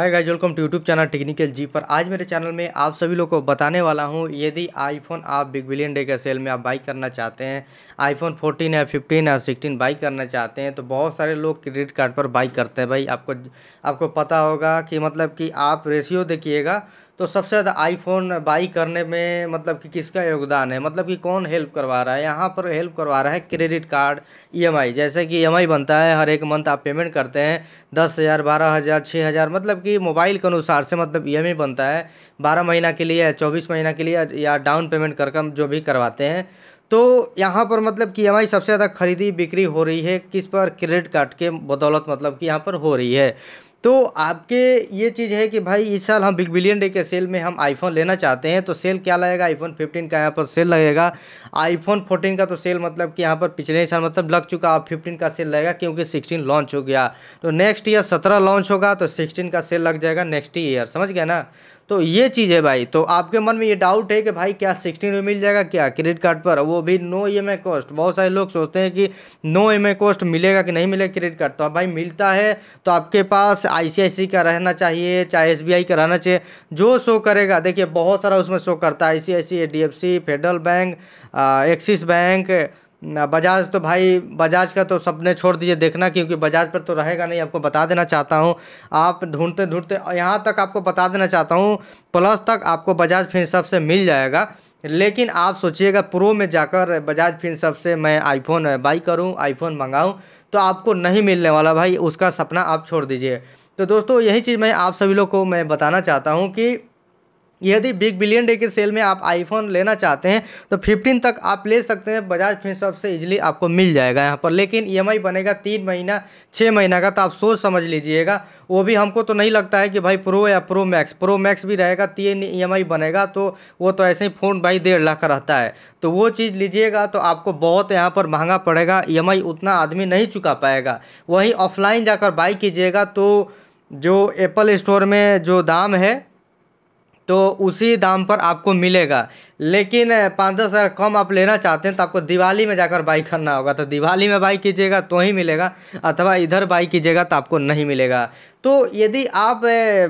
hi guys welcome to YouTube channel technical जी पर आज मेरे चैनल में आप सभी लोग को बताने वाला हूं यदि आईफोन आप बिग बिलियन डे के सेल में आप बाई करना चाहते हैं आईफोन 14 या 15 या 16 बाई करना चाहते हैं तो बहुत सारे लोग क्रेडिट कार्ड पर बाई करते हैं भाई आपको आपको पता होगा कि मतलब कि आप रेशियो देखिएगा तो सबसे ज़्यादा आईफोन बाई करने में मतलब कि किसका योगदान है मतलब कि कौन हेल्प करवा रहा है यहाँ पर हेल्प करवा रहा है क्रेडिट कार्ड ईएमआई जैसे कि ईएमआई e बनता है हर एक मंथ आप पेमेंट करते हैं दस हज़ार बारह हज़ार छः हज़ार मतलब कि मोबाइल के अनुसार से मतलब ई e बनता है बारह महीना के लिए चौबीस महीना के लिए या डाउन पेमेंट कर कम जो भी करवाते हैं तो यहाँ पर मतलब कि ई e सबसे ज़्यादा खरीदी बिक्री हो रही है किस पर क्रेडिट कार्ड के बदौलत मतलब कि यहाँ पर हो रही है तो आपके ये चीज़ है कि भाई इस साल हम बिग बिलियन डे के सेल में हम आईफोन लेना चाहते हैं तो सेल क्या लगेगा आईफोन 15 का यहाँ पर सेल लगेगा आईफोन 14 का तो सेल मतलब कि यहाँ पर पिछले साल मतलब लग चुका अब 15 का सेल लगेगा क्योंकि 16 लॉन्च हो गया तो नेक्स्ट ईयर 17 लॉन्च होगा तो 16 का सेल लग जाएगा नेक्स्ट ईयर समझ गया ना तो ये चीज़ है भाई तो आपके मन में ये डाउट है कि भाई क्या सिक्सटीन में मिल जाएगा क्या क्रेडिट कार्ड पर वो भी नो ई एम कॉस्ट बहुत सारे लोग सोचते हैं कि नो ई एम कॉस्ट मिलेगा कि नहीं मिलेगा क्रेडिट कार्ड तो भाई मिलता है तो आपके पास आई का रहना चाहिए चाहे एस का रहना चाहिए जो शो करेगा देखिए बहुत सारा उसमें शो करता है I C federal bank Axis bank Bajaj तो भाई बजाज का तो सबने छोड़ दीजिए देखना क्योंकि बजाज पर तो रहेगा नहीं आपको बता देना चाहता हूँ आप ढूंढते ढूंढते यहाँ तक आपको बता देना चाहता हूँ प्लस तक आपको बजाज फिर सबसे मिल जाएगा लेकिन आप सोचिएगा प्रो में जाकर बजाज फिन सबसे मैं आईफोन बाई करूं आईफोन मंगाऊं तो आपको नहीं मिलने वाला भाई उसका सपना आप छोड़ दीजिए तो दोस्तों यही चीज़ मैं आप सभी लोग को मैं बताना चाहता हूँ कि यदि बिग बिलियन डे के सेल में आप आईफोन लेना चाहते हैं तो फिफ्टीन तक आप ले सकते हैं बजाज फिर से इजिली आपको मिल जाएगा यहाँ पर लेकिन ई e बनेगा तीन महीना छः महीना का तो आप सोच समझ लीजिएगा वो भी हमको तो नहीं लगता है कि भाई प्रो या प्रो मैक्स प्रो मैक्स भी रहेगा तीन ई e बनेगा तो वो तो ऐसे ही फ़ोन भाई डेढ़ लाख का रहता है तो वो चीज़ लीजिएगा तो आपको बहुत यहाँ पर महंगा पड़ेगा ई e उतना आदमी नहीं चुका पाएगा वहीं ऑफलाइन जाकर बाई कीजिएगा तो जो एप्पल स्टोर में जो दाम है तो उसी दाम पर आपको मिलेगा लेकिन पाँच दस हज़ार कम आप लेना चाहते हैं तो आपको दिवाली में जाकर बाई करना होगा तो दिवाली में बाई कीजिएगा तो ही मिलेगा अथवा इधर बाई कीजिएगा तो आपको नहीं मिलेगा तो यदि आप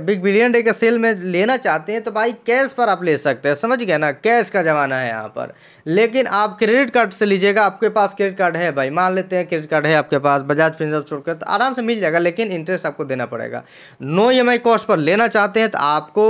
बिग बिलियन डे के सेल में लेना चाहते हैं तो भाई कैश पर आप ले सकते हैं समझ गए ना कैश का ज़माना है यहाँ पर लेकिन आप क्रेडिट कार्ड से लीजिएगा आपके पास क्रेडिट कार्ड है भाई मान लेते हैं क्रेडिट कार्ड है आपके पास बजाज फिंजर छोड़कर तो आराम से मिल जाएगा लेकिन इंटरेस्ट आपको देना पड़ेगा नो ई कॉस्ट पर लेना चाहते हैं तो आपको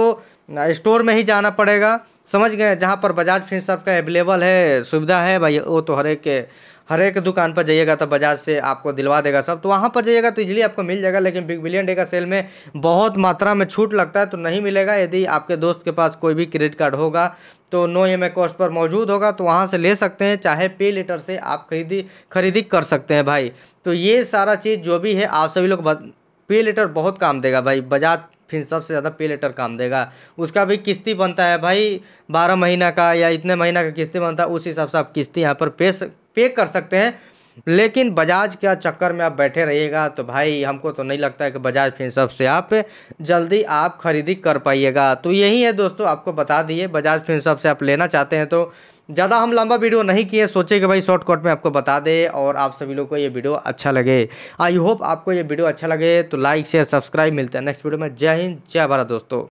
स्टोर में ही जाना पड़ेगा समझ गए जहाँ पर बजाज फिंसर का अवेलेबल है सुविधा है भाई वो तो हर एक के हर एक दुकान पर जाइएगा तो बजाज से आपको दिलवा देगा सब तो वहाँ पर जाइएगा तो इजली आपको मिल जाएगा लेकिन बिग बिलियन डे का सेल में बहुत मात्रा में छूट लगता है तो नहीं मिलेगा यदि आपके दोस्त के पास कोई भी क्रेडिट कार्ड होगा तो नो एम कॉस्ट पर मौजूद होगा तो वहाँ से ले सकते हैं चाहे पे लेटर से आप खरीदी खरीदी कर सकते हैं भाई तो ये सारा चीज़ जो भी है आप सभी लोग पे लेटर बहुत काम देगा भाई बजाज फिर सबसे ज़्यादा पे लेटर काम देगा उसका भी किस्ती बनता है भाई बारह महीना का या इतने महीना का किस्ती बनता है उस हिसाब से आप किस्ती यहाँ पर पेश पे कर सकते हैं लेकिन बजाज के चक्कर में आप बैठे रहिएगा तो भाई हमको तो नहीं लगता है कि बजाज फिनसर्व से आप जल्दी आप खरीदी कर पाइएगा तो यही है दोस्तों आपको बता दिए बजाज फिनसर्व से आप लेना चाहते हैं तो ज़्यादा हम लंबा वीडियो नहीं किए सोचे कि भाई शॉर्टकट में आपको बता दे और आप सभी लोग को ये वीडियो अच्छा लगे आई होप आपको ये वीडियो अच्छा लगे तो लाइक शेयर सब्सक्राइब मिलते हैं नेक्स्ट वीडियो में जय हिंद जय भारत दोस्तों